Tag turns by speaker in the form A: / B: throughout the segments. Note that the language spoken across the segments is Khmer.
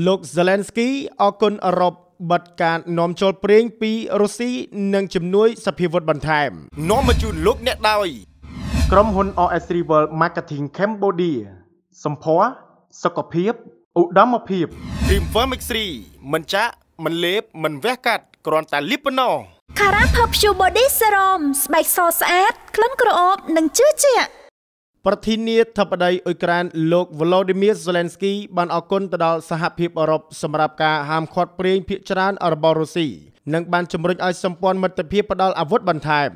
A: លោក Zelensky អគុណអឺរ៉ុបបិទការនាំចូលប្រេងពីរុស្ស៊ីនិងជំនួយ សភាវុធបន្ថែមនាំមកជូនលោកអ្នកដោយក្រុមហ៊ុន OS3 World Marketing Cambodia សម្ភារសុខភាពឧត្តមភាព Dreamworm X3 មិនចាក់មិនលេបមិនវះកាត់គ្រាន់តែលាបប៉ុណ្ណោះ
B: Cara Perfume Body Serum ស្បែកសស្អាតក្លិនក្រអូបនិងជឿជាក់
A: ប្រធានាធិបតីអ៊ុយក្រែនលោក Volodymyr Zelensky បានអគុណទៅដល់សហភាពអឺរ៉ុបសម្រាប់ការហាមឃាត់ព្រាងភាគច្រើនរបស់រុស្ស៊ីនិងបានជំរុញឲ្យសម្ព័ន្ធមិត្តភាពផ្ដល់អាវុធបន្ថែម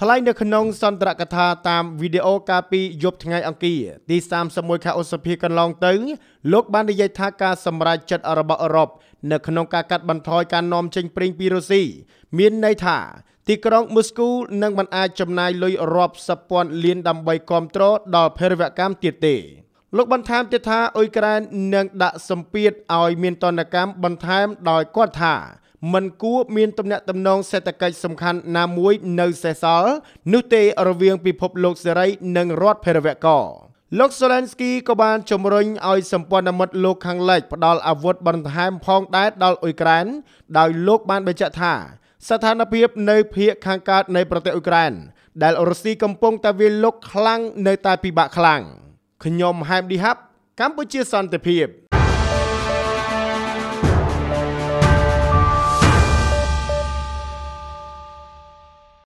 A: ថ្លែងនៅក្នុង សន្ទរកថាតាមវីដេអូកាលពីយប់ថ្ងៃអង្គារទី31ខែឧសភាកន្លងទៅលោកបាននិយាយថាការសម្រេចចិត្តរបស់អឺរ៉ុបនៅក្នុងការកាត់បន្ថយការនាំចេញប្រេងពីរុស្ស៊ីមានន័យថាទីក្រុងមូស្គូនឹងមិនអាចចំណាយលុយរាប់សិបពាន់លានដើម្បីគ្រប់គ្រងដល់ភេរវកម្មទៀតទេលោកបន្ថែមទៀតថាអ៊ុយក្រែននឹងដាក់សម្ពាធឲ្យមានតនកម្មបន្ថែមដោយគាត់ថា មិនគួរមានទំនាក់ទំនងសេដ្ឋកិច្ចសំខាន់ណាមួយនៅសេសសល់នោះទេរវាងពិភពលោកសេរីនិងរដ្ឋភេរវកោលោកសូឡែនស្គីក៏បានជំរុញឲ្យសម្ព័ន្ធមិត្តលោកខាងលិចផ្ដល់អាវុធបន្ថែមផងដែរដល់អ៊ុយក្រែនដោយលោកបានបញ្ជាក់ថាស្ថានភាពនៅភាគខាងកើតនៃប្រទេសអ៊ុយក្រែនដែលរុស្ស៊ីកំពុងតែវាលុកខ្លាំងនៅតែពិបាកខ្លាំងខ្ញុំហែមឌីហាប់ កម្ពុជាសន្តិភាព